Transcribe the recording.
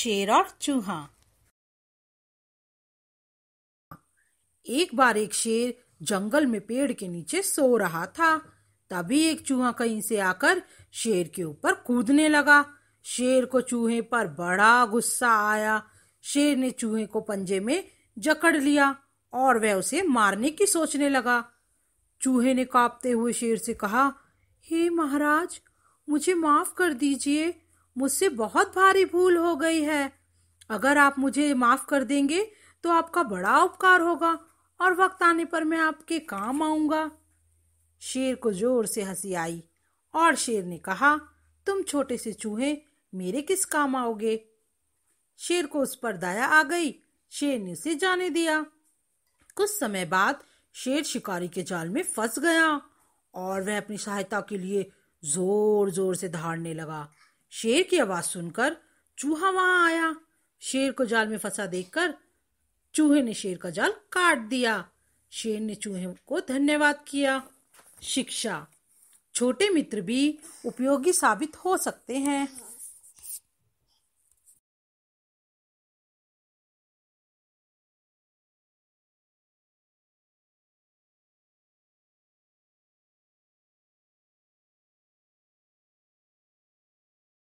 शेर और चूहा एक बार एक शेर जंगल में पेड़ के नीचे सो रहा था तभी एक चूहा कहीं से आकर शेर के ऊपर कूदने लगा शेर को चूहे पर बड़ा गुस्सा आया शेर ने चूहे को पंजे में जकड़ लिया और वह उसे मारने की सोचने लगा चूहे ने कांपते हुए शेर से कहा हे महाराज मुझे माफ कर दीजिए मुझसे बहुत भारी भूल हो गई है अगर आप मुझे माफ कर देंगे तो आपका बड़ा उपकार होगा और वक्त आने पर मैं आपके काम आऊंगा शेर को जोर से हंसी आई और शेर ने कहा तुम छोटे से चूहे मेरे किस काम आओगे शेर को उस पर दया आ गई शेर ने उसे जाने दिया कुछ समय बाद शेर शिकारी के जाल में फंस गया और वह अपनी सहायता के लिए जोर जोर से धाड़ने लगा शेर की आवाज सुनकर चूहा वहां आया शेर को जाल में फंसा देखकर चूहे ने शेर का जाल काट दिया शेर ने चूहे को धन्यवाद किया शिक्षा छोटे मित्र भी उपयोगी साबित हो सकते हैं